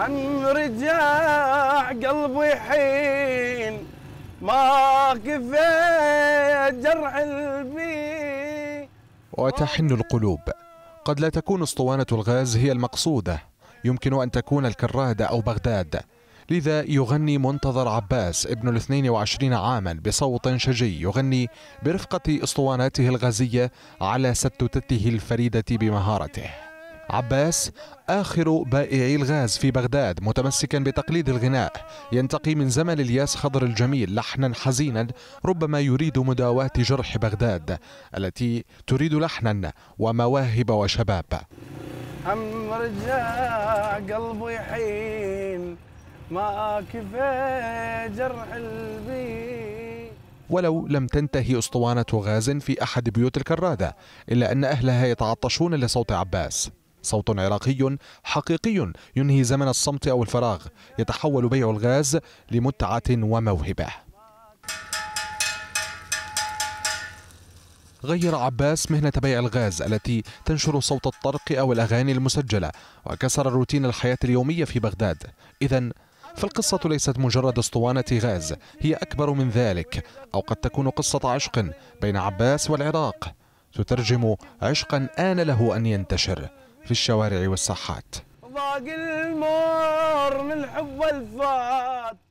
عن رجاع قلبي حين ما كفيت جرح البي وتحن القلوب قد لا تكون اسطوانة الغاز هي المقصودة يمكن أن تكون الكرادة أو بغداد لذا يغني منتظر عباس ابن الاثنين وعشرين عاما بصوت شجي يغني برفقة اسطواناته الغازية على ستتته الفريدة بمهارته عباس آخر بائعي الغاز في بغداد متمسكا بتقليد الغناء ينتقي من زمن الياس خضر الجميل لحنا حزينا ربما يريد مداواة جرح بغداد التي تريد لحنا ومواهب وشباب عم رجع قلبي حين ما كفى جرح البي ولو لم تنتهي اسطوانة غاز في أحد بيوت الكرادة إلا أن أهلها يتعطشون لصوت عباس صوت عراقي حقيقي ينهي زمن الصمت أو الفراغ يتحول بيع الغاز لمتعة وموهبة غير عباس مهنة بيع الغاز التي تنشر صوت الطرق أو الأغاني المسجلة وكسر روتين الحياة اليومية في بغداد إذا فالقصة ليست مجرد اسطوانة غاز هي أكبر من ذلك أو قد تكون قصة عشق بين عباس والعراق تترجم عشقا آن له أن ينتشر في الشوارع والساحات ضاق المر من حب الفات